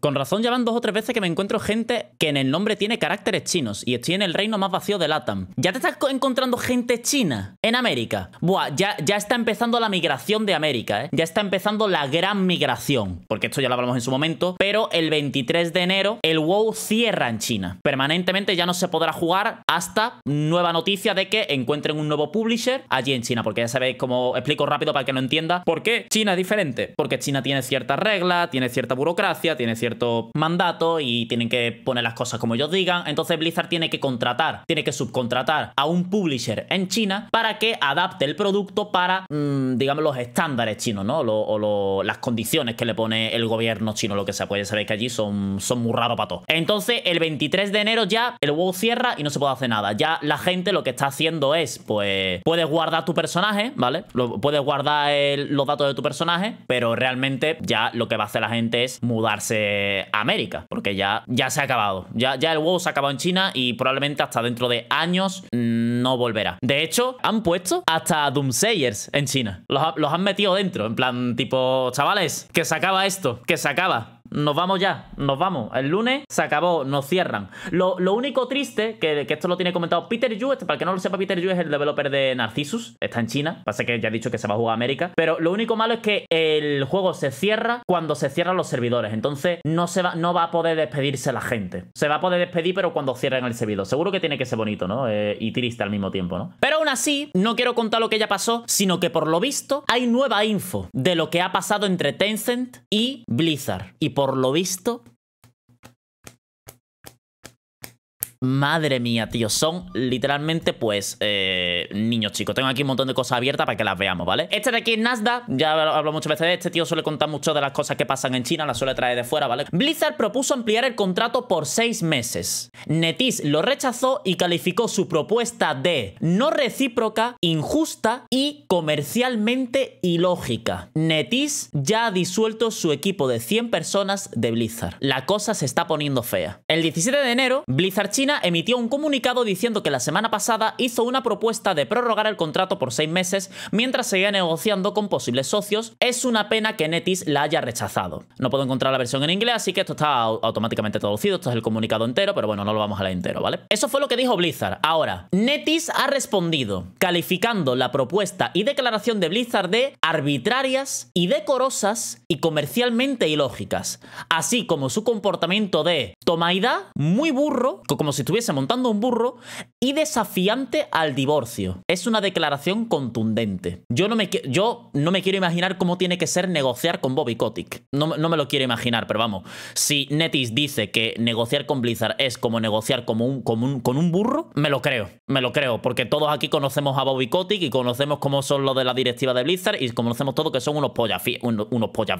Con razón ya van dos o tres veces que me encuentro gente que en el nombre tiene caracteres chinos y estoy en el reino más vacío de Latam. Ya te estás encontrando gente china en América. Buah, ya, ya está empezando la migración de América, ¿eh? Ya está empezando la gran migración. Porque esto ya lo hablamos en su momento. Pero el 23 de enero el WoW cierra en China. Permanentemente ya no se podrá jugar hasta nueva noticia de que encuentren un nuevo publisher allí en China. Porque ya sabéis cómo explico rápido para que no entienda por qué China es diferente. Porque China tiene ciertas reglas, tiene cierta burocracia, tiene cierta mandato y tienen que poner las cosas como ellos digan. Entonces Blizzard tiene que contratar, tiene que subcontratar a un publisher en China para que adapte el producto para, mm, digamos, los estándares chinos, ¿no? o las condiciones que le pone el gobierno chino, lo que sea. Pues ya sabéis que allí son, son muy raros para todo. Entonces, el 23 de enero ya el WoW cierra y no se puede hacer nada. Ya la gente lo que está haciendo es, pues, puedes guardar tu personaje, ¿vale? puedes guardar los datos de tu personaje, pero realmente ya lo que va a hacer la gente es mudarse eh, América, porque ya, ya se ha acabado. Ya, ya el WoW se ha acabado en China y probablemente hasta dentro de años no volverá. De hecho, han puesto hasta Doomsayers en China. Los, los han metido dentro, en plan tipo, chavales, que se acaba esto, que se acaba nos vamos ya, nos vamos. El lunes se acabó, nos cierran. Lo, único triste, que, que, esto lo tiene comentado Peter Yu, este, para que no lo sepa, Peter Yu es el developer de Narcissus, está en China, pasa que ya ha dicho que se va a jugar a América, pero lo único malo es que el juego se cierra cuando se cierran los servidores, entonces no, se va, no va a poder despedirse la gente. Se va a poder despedir, pero cuando cierren el servidor. Seguro que tiene que ser bonito, ¿no? Eh, y triste al mismo tiempo, ¿no? Pero aún así, no quiero contar lo que ya pasó, sino que por lo visto hay nueva info de lo que ha pasado entre Tencent y Blizzard. Y por lo visto Madre mía, tío, son literalmente, pues, eh, niños chicos. Tengo aquí un montón de cosas abiertas para que las veamos, ¿vale? Este de aquí es Nasdaq, ya hablo muchas veces de este tío, suele contar mucho de las cosas que pasan en China, las suele traer de fuera, ¿vale? Blizzard propuso ampliar el contrato por seis meses. Netis lo rechazó y calificó su propuesta de no recíproca, injusta y comercialmente ilógica. Netis ya ha disuelto su equipo de 100 personas de Blizzard. La cosa se está poniendo fea. El 17 de enero, Blizzard China emitió un comunicado diciendo que la semana pasada hizo una propuesta de prorrogar el contrato por seis meses mientras seguía negociando con posibles socios. Es una pena que Netis la haya rechazado. No puedo encontrar la versión en inglés, así que esto está automáticamente traducido. Esto es el comunicado entero, pero bueno, no lo vamos a leer entero, ¿vale? Eso fue lo que dijo Blizzard. Ahora, Netis ha respondido calificando la propuesta y declaración de Blizzard de arbitrarias, y decorosas y comercialmente ilógicas, así como su comportamiento de tomaida muy burro, como si estuviese montando un burro y desafiante al divorcio. Es una declaración contundente. Yo no me, yo no me quiero imaginar cómo tiene que ser negociar con Bobby Kotick. No, me lo quiero imaginar, pero vamos. Si Netis dice que negociar con Blizzard es como negociar con un burro, me lo creo. Me lo creo, porque todos aquí conocemos a Bobby Kotick y conocemos cómo son los de la directiva de Blizzard y conocemos todo que son unos pollas, unos,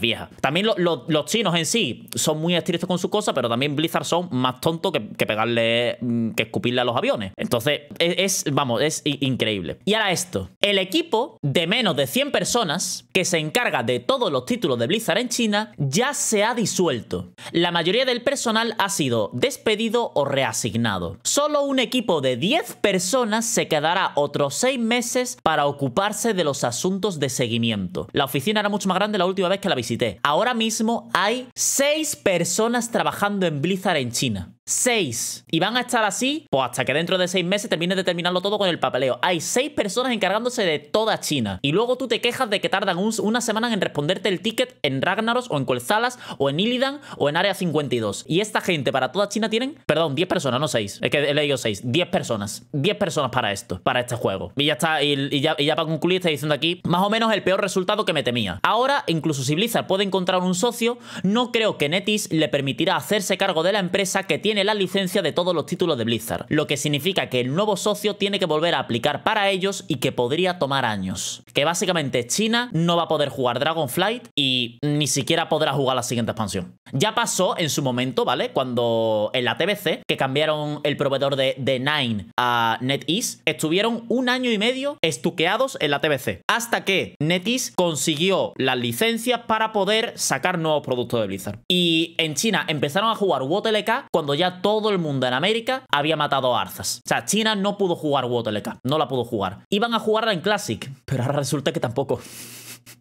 viejas. También los chinos en sí son muy estrictos con su cosa, pero también Blizzard son más tontos que, que pegarle, mm, que escupirle a los aviones. Entonces, e-, es, vamos, es increíble. Y ahora esto, el equipo de menos de 100 personas que se encarga de todos los títulos de Blizzard en China ya se ha disuelto. La mayoría del personal ha sido despedido o reasignado. Solo un equipo de 10 personas se quedará otros 6 meses para ocuparse de los asuntos de seguimiento. La oficina era mucho más grande la última vez que la visité. Ahora mismo hay 6 personas trabajando en Blizzard en China. 6. Y van a estar así, pues hasta que dentro de seis meses termines de terminarlo todo con el papeleo. Hay 6 personas encargándose de toda China. Y luego tú te quejas de que tardan una semana en responderte el ticket en Ragnaros o en Colzalas o en Illidan o en Área 52. Y esta gente para toda China tienen, perdón, 10 personas, no 6. Es que he leído 6. 10 personas. 10 personas para esto, para este juego. Y ya está, y, ya, para concluir, estoy diciendo aquí más o menos el peor resultado que me temía. Ahora, incluso si Blizzard puede encontrar un socio, no creo que Netis le permitirá hacerse cargo de la empresa que tiene la licencia de todos los títulos de Blizzard, lo que significa que el nuevo socio tiene que volver a aplicar para ellos y que podría tomar años. Que básicamente China no va a poder jugar Dragonflight y ni siquiera podrá jugar la siguiente expansión. Ya pasó en su momento, ¿vale? Cuando en la TBC, que cambiaron el proveedor de, The Nine a NetEase, estuvieron un año y medio estuqueados en la TBC. Hasta que NetEase consiguió las licencias para poder sacar nuevos productos de Blizzard. Y en China empezaron a jugar WOTLK cuando ya todo el mundo en América había matado a Arzas. O sea, China no pudo jugar WOTLK, no la pudo jugar. Iban a jugarla en Classic, pero ahora resulta que tampoco.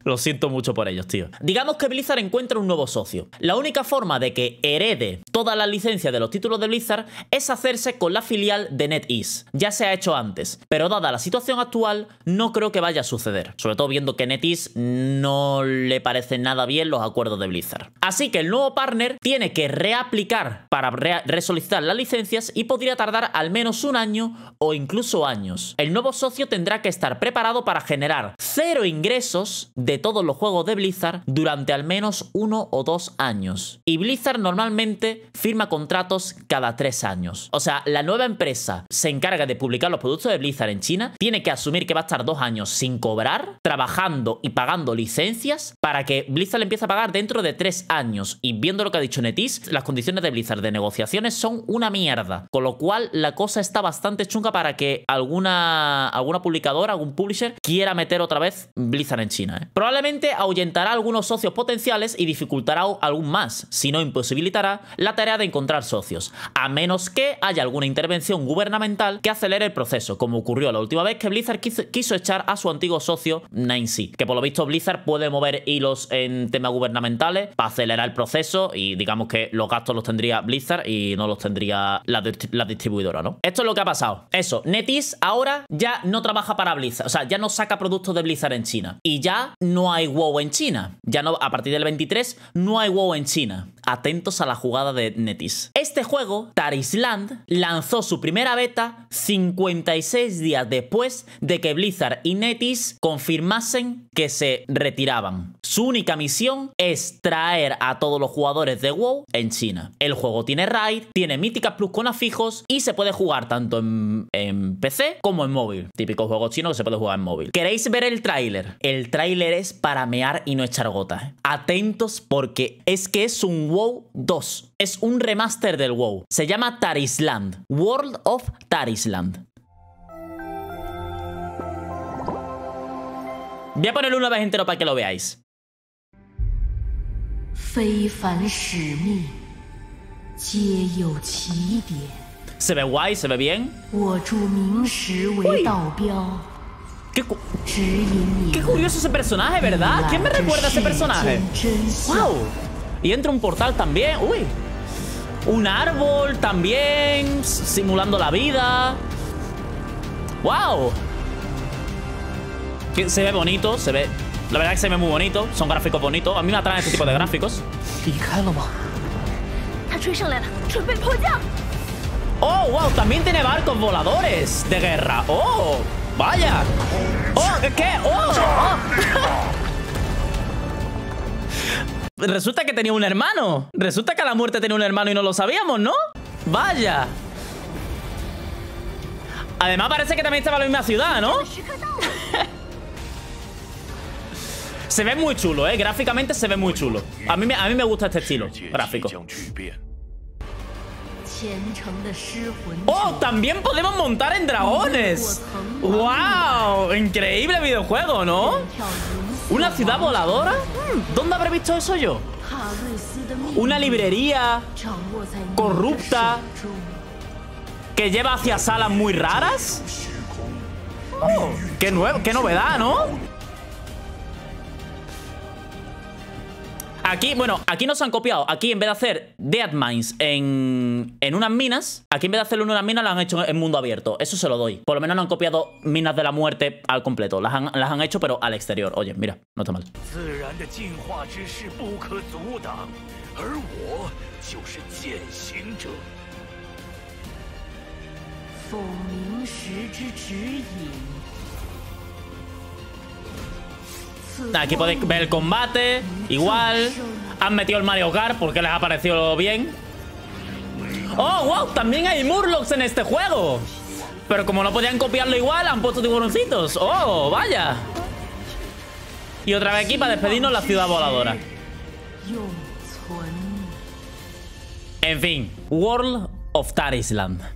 Lo siento mucho por ellos, tío. Digamos que Blizzard encuentra un nuevo socio. La única forma de que herede toda la licencia de los títulos de Blizzard es hacerse con la filial de NetEase. Ya se ha hecho antes, pero dada la situación actual, no creo que vaya a suceder. Sobre todo viendo que NetEase no le parecen nada bien los acuerdos de Blizzard. Así que el nuevo partner tiene que reaplicar para resolicitar las licencias y podría tardar al menos un año o incluso años. El nuevo socio tendrá que estar preparado para generar cero ingresos de todos los juegos de Blizzard durante al menos uno o dos años. Y Blizzard normalmente firma contratos cada tres años. O sea, la nueva empresa se encarga de publicar los productos de Blizzard en China, tiene que asumir que va a estar dos años sin cobrar, trabajando y pagando licencias para que Blizzard empiece a pagar dentro de tres años. Y viendo lo que ha dicho Netis, las condiciones de Blizzard de negociaciones son una mierda. Con lo cual, la cosa está bastante chunga para que alguna, alguna publicadora, algún publisher, quiera meter otra vez Blizzard en China. ¿eh? Probablemente ahuyentará a algunos socios potenciales y dificultará aún más, si no imposibilitará, la tarea de encontrar socios, a menos que haya alguna intervención gubernamental que acelere el proceso, como ocurrió la última vez que Blizzard quiso echar a su antiguo socio, Nancy, que por lo visto Blizzard puede mover hilos en temas gubernamentales para acelerar el proceso y digamos que los gastos los tendría Blizzard y no los tendría la, distribuidora, ¿no? Esto es lo que ha pasado. Eso, Netis ahora ya no trabaja para Blizzard, o sea, ya no saca productos de Blizzard en China. Y ya no hay WoW en China. Ya no, a partir del 23, no hay WoW en China. Atentos a la jugada de Netis. Este juego, Tarisland, lanzó su primera beta 56 días después de que Blizzard y Netis confirmasen que se retiraban. Su única misión es traer a todos los jugadores de WoW en China. El juego tiene raid, tiene míticas plus con afijos y se puede jugar tanto en, PC como en móvil. Típico juego chino que se puede jugar en móvil. ¿Queréis ver el tráiler? El tráiler es para mear y no echar gotas. Atentos porque es que es un WoW 2. Es un remaster del WoW. Se llama Tarisland. World of Tarisland. Voy a ponerlo una vez entero para que lo veáis. Se ve guay, se ve bien. qué, curioso ese personaje, ¿verdad? ¿Quién me recuerda a ese personaje? ¡Wow! Y entra un portal también. ¡Uy! Un árbol también, simulando la vida. ¡Wow! Se ve bonito, se ve la verdad es que se ve muy bonito, son gráficos bonitos. A mí me atraen este tipo de gráficos. ¡Oh, wow! También tiene barcos voladores de guerra. ¡Oh! ¡Vaya! ¡Oh! ¿Qué? ¡Oh! Resulta que tenía un hermano. Resulta que a la muerte tenía un hermano y no lo sabíamos, ¿no? ¡Vaya! Además parece que también estaba en la misma ciudad, ¿no? Se ve muy chulo, ¿eh? Gráficamente se ve muy chulo. A mí me, a mí me gusta este estilo gráfico. ¡Oh! También podemos montar en dragones. ¡Wow! Increíble videojuego, ¿no? ¿Una ciudad voladora? Hmm, ¿Dónde habré visto eso yo? Una librería corrupta que lleva hacia salas muy raras. Oh, qué, nuevo, ¡Qué novedad, ¿no? Aquí, bueno, aquí nos han copiado. Aquí en vez de hacer Dead en, en unas minas, aquí en vez de hacerlo en unas minas, las han hecho en mundo abierto. Eso se lo doy. Por lo menos no han copiado minas de la muerte al completo. Las han, las han hecho, pero al exterior. Oye, mira, no está mal. Aquí podéis ver el combate, igual. Han metido el Mario Kart porque les ha parecido bien. ¡Oh, wow! También hay Murlocs en este juego. Pero como no podían copiarlo igual, han puesto tiburoncitos. ¡Oh, vaya! Y otra vez aquí para despedirnos la ciudad voladora. En fin, World of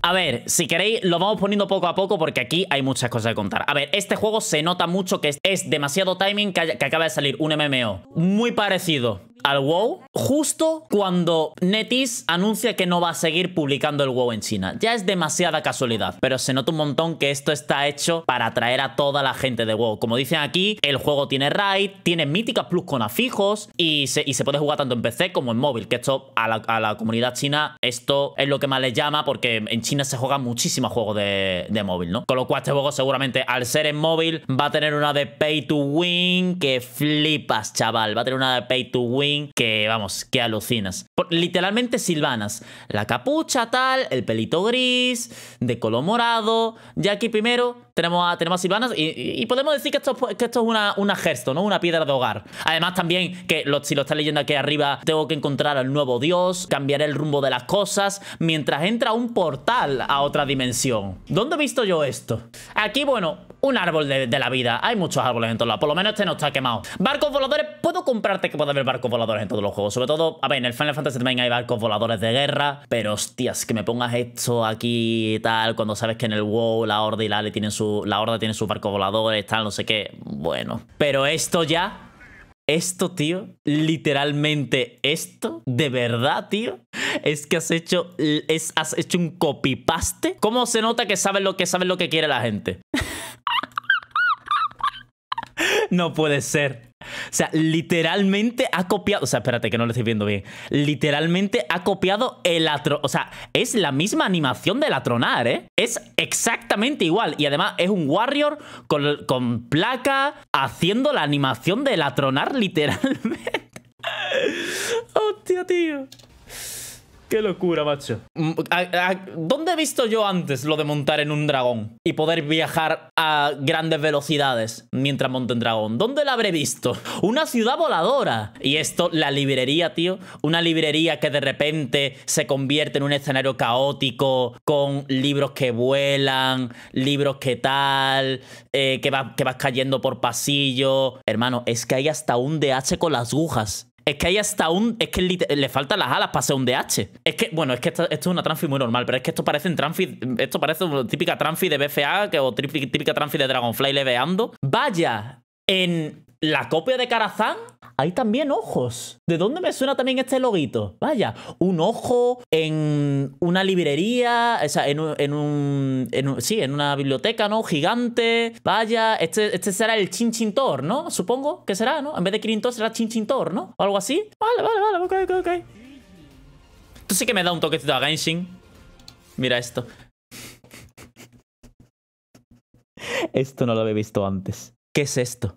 A ver, si queréis, lo vamos poniendo poco a poco porque aquí hay muchas cosas que contar. A ver, este juego se nota mucho que es demasiado timing que, que acaba de salir un MMO muy parecido al WoW justo cuando Netis anuncia que no va a seguir publicando el WoW en China. Ya es demasiada casualidad, pero se nota un montón que esto está hecho para atraer a toda la gente de WoW. Como dicen aquí, el juego tiene raid, tiene míticas plus con afijos y se, puede jugar tanto en PC como en móvil, que esto a la, comunidad china esto es lo que más les llama porque en China se juegan muchísimos juegos de, de móvil, ¿no? Con lo cual este juego seguramente al ser en móvil va a tener una de pay to win que flipas, chaval. Va a tener una de pay to win que, vamos, que alucinas. literalmente silvanas. La capucha tal, el pelito gris, de color morado. Jackie primero tenemos a, tenemos Silvanas y, podemos decir que esto, esto es una, una gesto, ¿no? Una piedra de hogar. Además también que si lo estás leyendo aquí arriba, tengo que encontrar al nuevo dios, cambiar el rumbo de las cosas, mientras entra un portal a otra dimensión. ¿Dónde he visto yo esto? Aquí, bueno, un árbol de, la vida. Hay muchos árboles en todos lados, por lo menos este no está quemado. Barcos voladores, puedo comprarte que puede haber barcos voladores en todos los juegos. Sobre todo, a ver, en el Final Fantasy también hay barcos voladores de guerra, pero hostias, que me pongas esto aquí y tal, cuando sabes que en el WoW la Horde y la le tienen su la horda tiene sus barcos voladores, tal, no sé qué. Bueno, pero esto ya esto, tío, literalmente esto, de verdad, tío, es que has hecho, es, has hecho un copypaste. ¿Cómo se nota que sabes lo que sabes lo que quiere la gente? no puede ser. O sea, literalmente ha copiado. O sea, espérate que no lo estoy viendo bien. Literalmente ha copiado el atro. O sea, es la misma animación de atronar, ¿eh? Es exactamente igual. Y además es un Warrior con, con placa haciendo la animación del atronar literalmente. Hostia, oh, tío. Qué locura, macho. Mm, ¿Dónde he visto yo antes lo de montar en un dragón y poder viajar a grandes velocidades mientras monto en dragón? ¿Dónde la habré visto? Una ciudad voladora. Y esto, la librería, tío. Una librería que de repente se convierte en un escenario caótico con libros que vuelan, libros que tal, eh, que, que vas cayendo por pasillo. Hermano, es que hay hasta un DH con las agujas. Es que hay hasta un. Es que le faltan las alas para ser un DH. Es que, bueno, es que esto, es una transfi muy normal, pero es que esto parece transfi. Esto parece una típica transfi de BFA que, o típica, tranfi de Dragonfly leveando. Vaya, en la copia de Karazhan hay también ojos. ¿De dónde me suena también este loguito? Vaya, un ojo en una librería, o sea, en un, sí, en una biblioteca, ¿no? Gigante. Vaya, este, este será el Chinchintor, ¿no? Supongo que será, ¿no? En vez de Kirintor será Chinchintor, ¿no? O algo así. Vale, vale, vale, ok, ok, ok. sí que me da un toquecito a Genshin. Mira esto. Esto no lo había visto antes. ¿Qué es esto?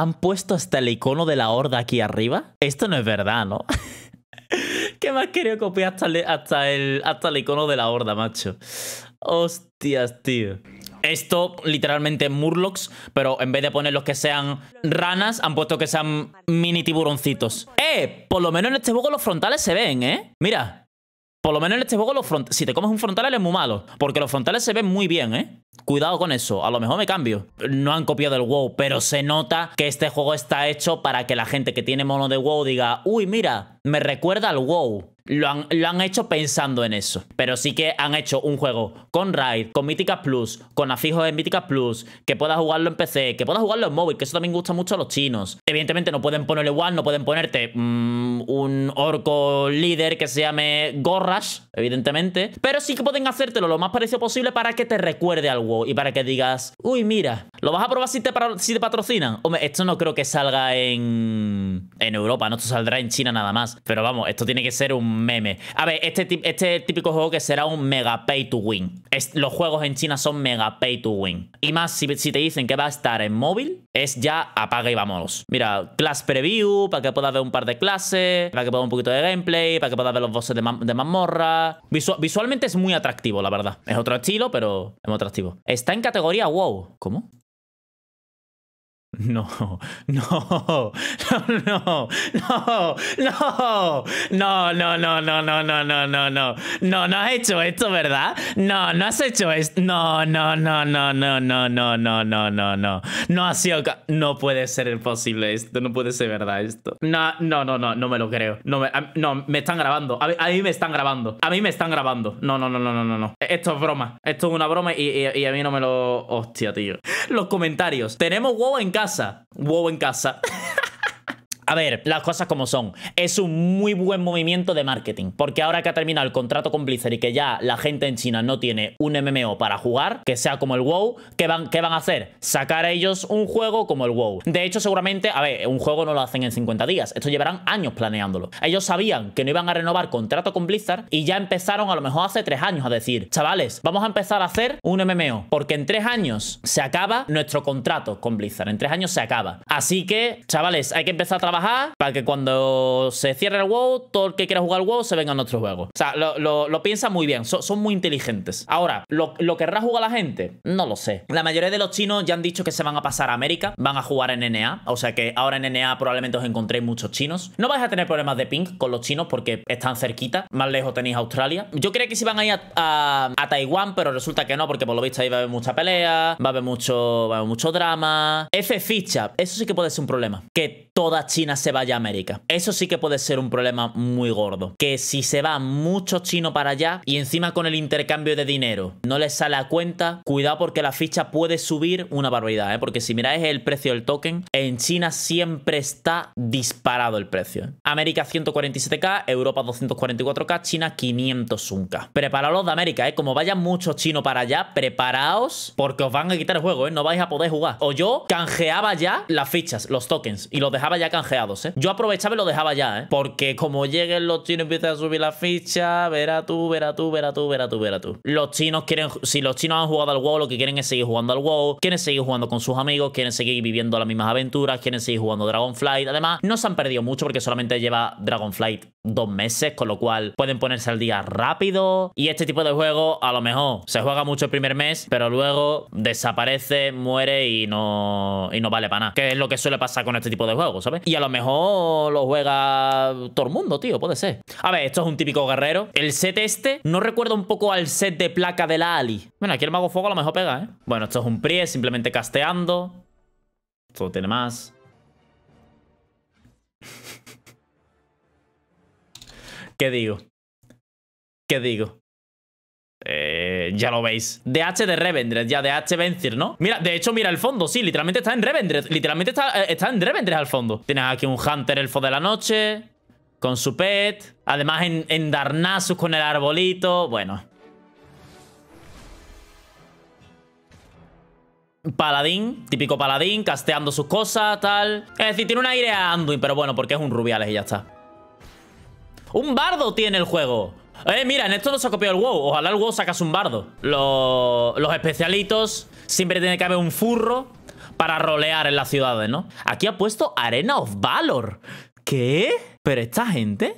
han puesto hasta el icono de la horda aquí arriba. Esto no es verdad, ¿no? ¿Qué más quería copiar hasta el, hasta, el, hasta el icono de la horda, macho? Hostias, tío. Esto literalmente murlocs, pero en vez de poner los que sean ranas, han puesto que sean mini tiburoncitos. ¡Eh! Por lo menos en este juego los frontales se ven, ¿eh? Mira, por lo menos en este juego, los front si te comes un frontal, es muy malo. Porque los frontales se ven muy bien, ¿eh? Cuidado con eso, a lo mejor me cambio. No han copiado el WoW, pero se nota que este juego está hecho para que la gente que tiene mono de WoW diga, uy, mira, me recuerda al WoW lo han, hecho pensando en eso. Pero sí que han hecho un juego con Raid, con Míticas Plus, con afijos en Míticas Plus, que puedas jugarlo en PC, que puedas jugarlo en móvil, que eso también gusta mucho a los chinos. Evidentemente no pueden ponerle one, no pueden ponerte mm, un orco líder que se llame Gorrash, evidentemente. Pero sí que pueden hacértelo lo más parecido posible para que te recuerde algo y para que digas, uy, mira, ¿lo vas a probar si te, si te patrocinan? Hombre, esto no creo que salga en, en Europa, no, esto saldrá en China nada más. Pero vamos, esto tiene que ser un meme. A ver, este, este típico juego que será un mega pay to win. los juegos en China son mega pay to win. Y más, si, te dicen que va a estar en móvil, es ya apaga y vámonos. Mira, class preview, para que puedas ver un par de clases, para que puedas ver un poquito de gameplay, para que puedas ver los bosses de, de mazmorra. visualmente es muy atractivo, la verdad. Es otro estilo, pero es muy atractivo. Está en categoría WoW. ¿Cómo? No, no, no, no, no, no, no, no, no, no, no, no, no, no, no, no has hecho esto, ¿verdad? No, no has hecho esto, no, no, no, no, no, no, no, no, no, no, no, no ha sido, no puede ser posible esto, no puede ser verdad esto, no, no, no, no, no me lo creo, no, me, no, me están grabando, a mí, me están grabando, a mí me están grabando, no, no, no, no, no, no, esto es broma, esto es una broma y, a mí no me lo, hostia, tío, los comentarios, tenemos WoW en casa casa, wow en casa. A ver, las cosas como son. Es un muy buen movimiento de marketing. Porque ahora que ha terminado el contrato con Blizzard y que ya la gente en China no tiene un MMO para jugar, que sea como el WoW, ¿qué van, van a hacer? Sacar a ellos un juego como el WoW. De hecho, seguramente, a ver, un juego no lo hacen en 50 días. Esto llevarán años planeándolo. Ellos sabían que no iban a renovar contrato con Blizzard y ya empezaron a lo mejor hace tres años a decir, chavales, vamos a empezar a hacer un MMO. Porque en tres años se acaba nuestro contrato con Blizzard. En tres años se acaba. Así que, chavales, hay que empezar a trabajar para que cuando se cierre el WoW, todo el que quiera jugar al WoW se venga a nuestro juego. O sea, lo, lo, muy bien, son, muy inteligentes. Ahora, ¿lo, ¿lo, querrá jugar la gente? No lo sé. La mayoría de los chinos ya han dicho que se van a pasar a América, van a jugar en NA, o sea que ahora en NA probablemente os encontréis muchos chinos. No vais a tener problemas de ping con los chinos porque están cerquita, más lejos tenéis Australia. Yo creía que si van a ir a, Taiwán, pero resulta que no, porque por lo visto ahí va a haber mucha pelea, va a haber mucho, mucho drama. F ficha, eso sí que puede ser un problema. Que toda China se vaya a América. Eso sí que puede ser un problema muy gordo. Que si se va mucho chino para allá y encima con el intercambio de dinero no les sale a cuenta, cuidado porque la ficha puede subir una barbaridad, ¿eh? porque si miráis el precio del token, en China siempre está disparado el precio. ¿eh? América 147k, Europa 244k, China 501k. Preparaos de América, ¿eh? como vaya mucho chino para allá, preparaos porque os van a quitar el juego, ¿eh? no vais a poder jugar. O yo canjeaba ya las fichas, los tokens y los dejaba ya canjeados, ¿eh? Yo aprovechaba y lo dejaba ya, ¿eh? Porque como lleguen los chinos empiezan a subir la ficha, verá tú, verá tú, verá tú, verá tú, verá tú. Los chinos quieren, si los chinos han jugado al WoW, lo que quieren es seguir jugando al WoW, quieren seguir jugando con sus amigos, quieren seguir viviendo las mismas aventuras, quieren seguir jugando Dragonflight. Además, no se han perdido mucho porque solamente lleva Dragonflight dos meses, con lo cual pueden ponerse al día rápido. Y este tipo de juego, a lo mejor, se juega mucho el primer mes, pero luego desaparece, muere y no, y no vale para nada. Que es lo que suele pasar con este tipo de juegos. Y a lo mejor lo juega todo el mundo, tío, puede ser. A ver, esto es un típico guerrero. El set este no recuerda un poco al set de placa de la Ali. Bueno, aquí el mago fuego a lo mejor pega, ¿eh? Bueno, esto es un priest, simplemente casteando. Esto tiene más. ¿Qué digo? ¿Qué digo? Eh, ya lo veis. DH de Revendreth, ya de DH Vencir, ¿no? Mira, de hecho, mira el fondo, sí, literalmente está en Revendreth. Literalmente está, eh, en Revendreth al fondo. Tienes aquí un Hunter Elfo de la Noche, con su pet. Además, en, en Darnasus con el arbolito. Bueno. Paladín, típico paladín, casteando sus cosas, tal. Es decir, tiene un aire a Anduin, pero bueno, porque es un Rubiales y ya está. ¡Un bardo tiene el juego! Eh, mira, en esto no se ha copiado el WoW. Ojalá el WoW sacase un bardo. Los, los especialitos siempre tiene que haber un furro para rolear en las ciudades, ¿no? Aquí ha puesto Arena of Valor. ¿Qué? ¿Pero esta gente?